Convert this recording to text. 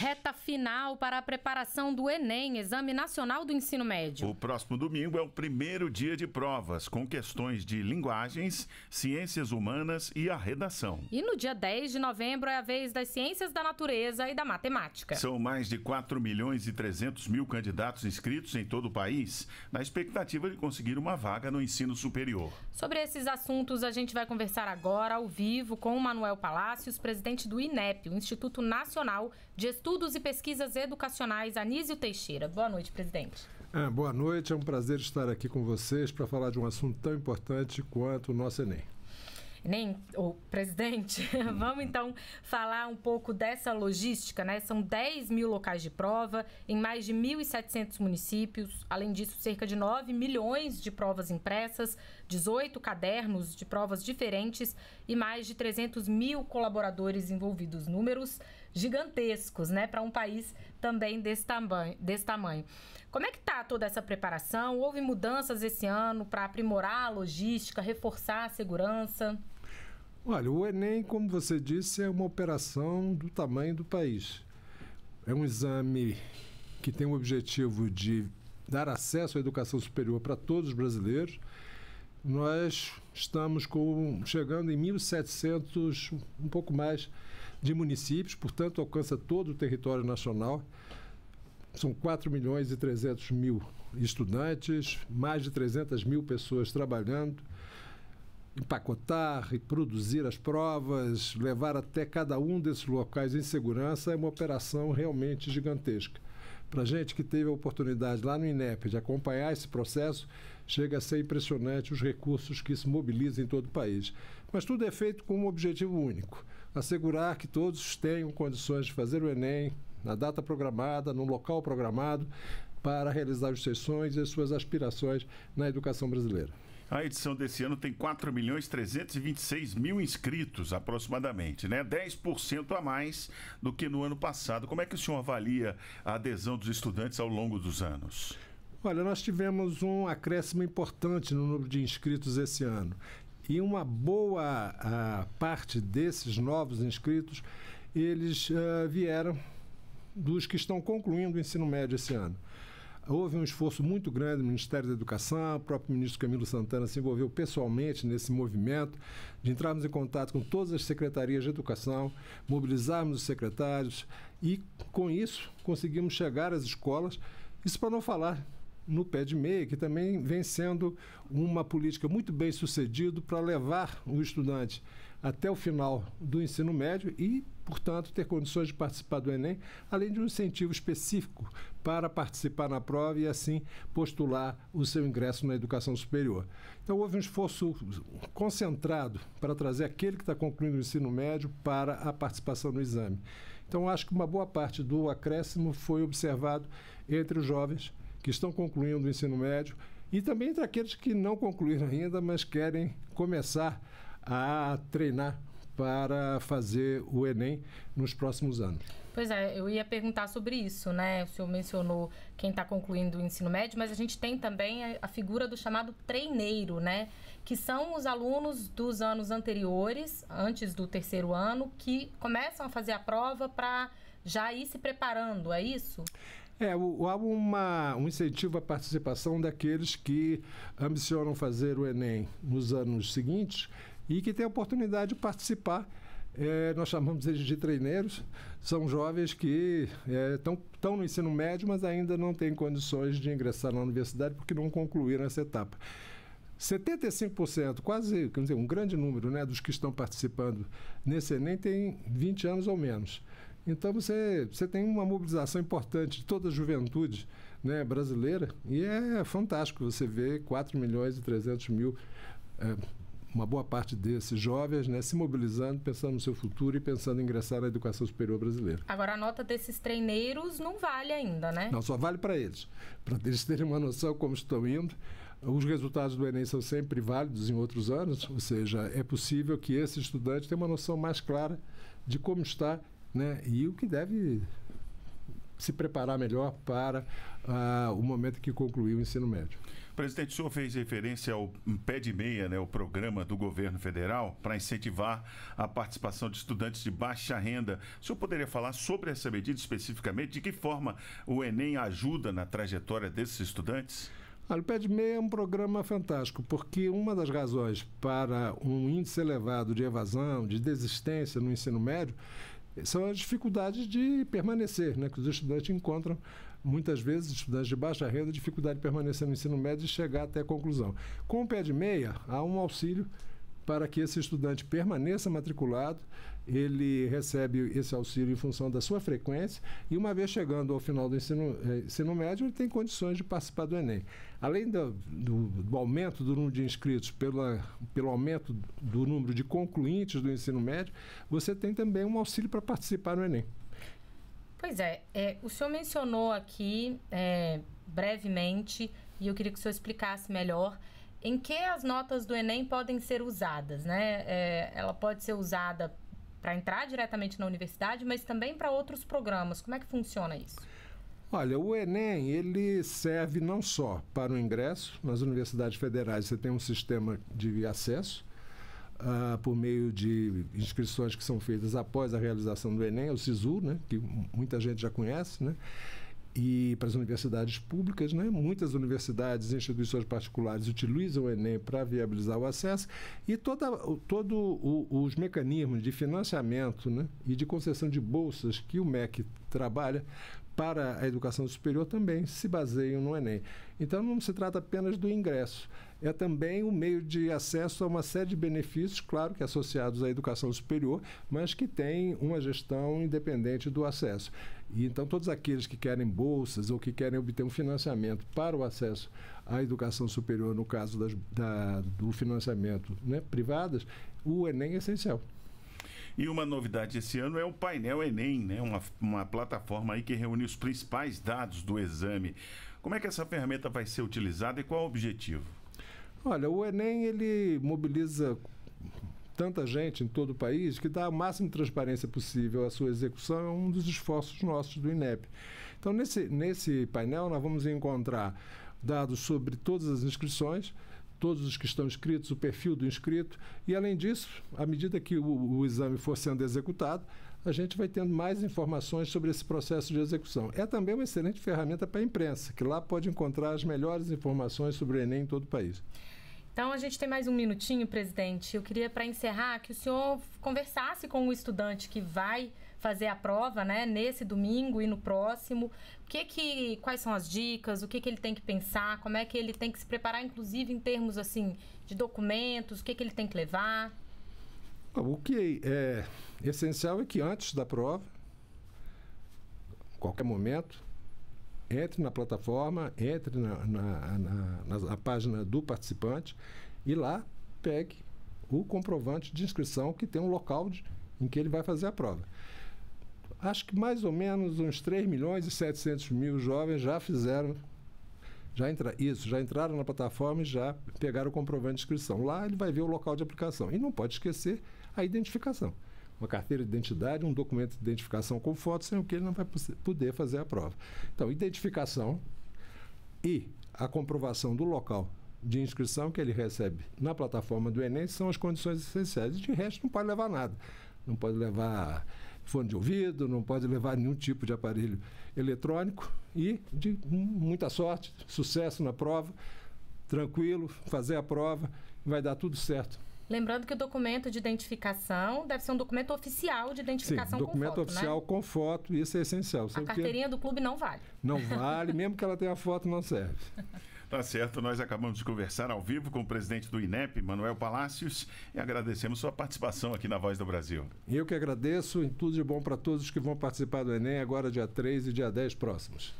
Reta final para a preparação do Enem, Exame Nacional do Ensino Médio. O próximo domingo é o primeiro dia de provas, com questões de linguagens, ciências humanas e a redação. E no dia 10 de novembro é a vez das ciências da natureza e da matemática. São mais de 4 milhões e 300 mil candidatos inscritos em todo o país, na expectativa de conseguir uma vaga no ensino superior. Sobre esses assuntos, a gente vai conversar agora ao vivo com o Manuel Palácios, presidente do INEP, o Instituto Nacional de Estudos Estudos e Pesquisas Educacionais, Anísio Teixeira. Boa noite, presidente. É, boa noite, é um prazer estar aqui com vocês para falar de um assunto tão importante quanto o nosso Enem. Nem o presidente, hum. vamos então falar um pouco dessa logística, né? São 10 mil locais de prova em mais de 1.700 municípios. Além disso, cerca de 9 milhões de provas impressas, 18 cadernos de provas diferentes e mais de 300 mil colaboradores envolvidos. Números gigantescos, né, para um país também desse tamanho, desse tamanho. Como é que está toda essa preparação? Houve mudanças esse ano para aprimorar a logística, reforçar a segurança? Olha, o Enem, como você disse, é uma operação do tamanho do país. É um exame que tem o objetivo de dar acesso à educação superior para todos os brasileiros. Nós estamos com, chegando em 1.700, um pouco mais, de municípios, portanto, alcança todo o território nacional. São 4 milhões e 300 mil estudantes, mais de 300 mil pessoas trabalhando. Empacotar e produzir as provas, levar até cada um desses locais em segurança é uma operação realmente gigantesca. Para gente que teve a oportunidade lá no INEP de acompanhar esse processo, chega a ser impressionante os recursos que se mobilizam em todo o país. Mas tudo é feito com um objetivo único: assegurar que todos tenham condições de fazer o Enem na data programada, no local programado, para realizar os seus sonhos e as suas aspirações na educação brasileira. A edição desse ano tem 4 milhões 326 mil inscritos, aproximadamente, né? 10% a mais do que no ano passado. Como é que o senhor avalia a adesão dos estudantes ao longo dos anos? Olha, nós tivemos um acréscimo importante no número de inscritos esse ano. E uma boa ah, parte desses novos inscritos, eles ah, vieram dos que estão concluindo o ensino médio esse ano. Houve um esforço muito grande do Ministério da Educação, o próprio ministro Camilo Santana se envolveu pessoalmente nesse movimento, de entrarmos em contato com todas as secretarias de educação, mobilizarmos os secretários e, com isso, conseguimos chegar às escolas. Isso para não falar no pé de meia, que também vem sendo uma política muito bem sucedida para levar o estudante até o final do ensino médio e, portanto, ter condições de participar do Enem, além de um incentivo específico para participar na prova e, assim, postular o seu ingresso na educação superior. Então, houve um esforço concentrado para trazer aquele que está concluindo o ensino médio para a participação no exame. Então, acho que uma boa parte do acréscimo foi observado entre os jovens que estão concluindo o ensino médio e também entre aqueles que não concluíram ainda, mas querem começar a treinar para fazer o Enem nos próximos anos. Pois é, eu ia perguntar sobre isso, né? O senhor mencionou quem está concluindo o ensino médio, mas a gente tem também a figura do chamado treineiro, né? Que são os alunos dos anos anteriores, antes do terceiro ano, que começam a fazer a prova para já ir se preparando, é isso? É, há é uma, um incentivo à participação daqueles que ambicionam fazer o Enem nos anos seguintes e que têm a oportunidade de participar. É, nós chamamos eles de treineiros, são jovens que estão é, no ensino médio, mas ainda não têm condições de ingressar na universidade porque não concluíram essa etapa. 75%, quase quer dizer, um grande número né, dos que estão participando nesse Enem tem 20 anos ou menos. Então você, você tem uma mobilização importante de toda a juventude né, brasileira e é fantástico você ver 4 milhões e 300 mil, é, uma boa parte desses jovens né, se mobilizando, pensando no seu futuro e pensando em ingressar na educação superior brasileira. Agora a nota desses treineiros não vale ainda, né? Não, só vale para eles, para eles terem uma noção como estão indo. Os resultados do Enem são sempre válidos em outros anos, ou seja, é possível que esse estudante tenha uma noção mais clara de como está né? E o que deve se preparar melhor para ah, o momento que concluiu o ensino médio. Presidente, o senhor fez referência ao Pé de Meia, né, o programa do governo federal para incentivar a participação de estudantes de baixa renda. O senhor poderia falar sobre essa medida especificamente? De que forma o Enem ajuda na trajetória desses estudantes? Olha, o Pé de Meia é um programa fantástico, porque uma das razões para um índice elevado de evasão, de desistência no ensino médio, são as dificuldades de permanecer, né, que os estudantes encontram muitas vezes, estudantes de baixa renda, dificuldade de permanecer no ensino médio e chegar até a conclusão. Com o pé de meia, há um auxílio para que esse estudante permaneça matriculado ele recebe esse auxílio em função da sua frequência e, uma vez chegando ao final do ensino, eh, ensino médio, ele tem condições de participar do Enem. Além do, do, do aumento do número de inscritos pela, pelo aumento do número de concluintes do ensino médio, você tem também um auxílio para participar do Enem. Pois é, é, o senhor mencionou aqui é, brevemente, e eu queria que o senhor explicasse melhor, em que as notas do Enem podem ser usadas, né? É, ela pode ser usada para entrar diretamente na universidade, mas também para outros programas. Como é que funciona isso? Olha, o Enem ele serve não só para o ingresso nas universidades federais. Você tem um sistema de acesso uh, por meio de inscrições que são feitas após a realização do Enem, é o SISU, né, que muita gente já conhece, né? e para as universidades públicas, né? muitas universidades e instituições particulares utilizam o Enem para viabilizar o acesso e todos todo os mecanismos de financiamento né? e de concessão de bolsas que o MEC trabalha para a educação superior também se baseiam no Enem. Então não se trata apenas do ingresso, é também o um meio de acesso a uma série de benefícios, claro que associados à educação superior, mas que tem uma gestão independente do acesso. E então todos aqueles que querem bolsas ou que querem obter um financiamento para o acesso à educação superior, no caso das, da, do financiamento né, privadas, o Enem é essencial. E uma novidade esse ano é o painel Enem, né? uma, uma plataforma aí que reúne os principais dados do exame. Como é que essa ferramenta vai ser utilizada e qual o objetivo? Olha, o Enem ele mobiliza tanta gente em todo o país que dá a máxima transparência possível à sua execução é um dos esforços nossos do INEP. Então, nesse, nesse painel, nós vamos encontrar dados sobre todas as inscrições, todos os que estão inscritos, o perfil do inscrito. E, além disso, à medida que o, o exame for sendo executado, a gente vai tendo mais informações sobre esse processo de execução. É também uma excelente ferramenta para a imprensa, que lá pode encontrar as melhores informações sobre o Enem em todo o país. Então, a gente tem mais um minutinho, presidente. Eu queria, para encerrar, que o senhor conversasse com o estudante que vai fazer a prova, né, nesse domingo e no próximo. O que que quais são as dicas? O que que ele tem que pensar? Como é que ele tem que se preparar inclusive em termos assim de documentos? O que que ele tem que levar? Ah, o que é, é essencial é que antes da prova, qualquer momento, entre na plataforma, entre na, na, na, na, página do participante e lá pegue o comprovante de inscrição que tem um local de, em que ele vai fazer a prova acho que mais ou menos uns 3 milhões e 700 mil jovens já fizeram já entra, isso, já entraram na plataforma e já pegaram o comprovante de inscrição. Lá ele vai ver o local de aplicação. E não pode esquecer a identificação. Uma carteira de identidade, um documento de identificação com foto, sem o que ele não vai poder fazer a prova. Então, identificação e a comprovação do local de inscrição que ele recebe na plataforma do Enem são as condições essenciais. De resto, não pode levar nada. Não pode levar fone de ouvido, não pode levar nenhum tipo de aparelho eletrônico e de muita sorte, sucesso na prova, tranquilo, fazer a prova, vai dar tudo certo. Lembrando que o documento de identificação deve ser um documento oficial de identificação Sim, documento com foto, né? oficial né? com foto, isso é essencial. a carteirinha do clube não vale. Não vale, mesmo que ela tenha foto, não serve. Tá certo, nós acabamos de conversar ao vivo com o presidente do INEP, Manuel Palácios, e agradecemos sua participação aqui na Voz do Brasil. Eu que agradeço e tudo de bom para todos que vão participar do Enem agora dia 3 e dia 10 próximos.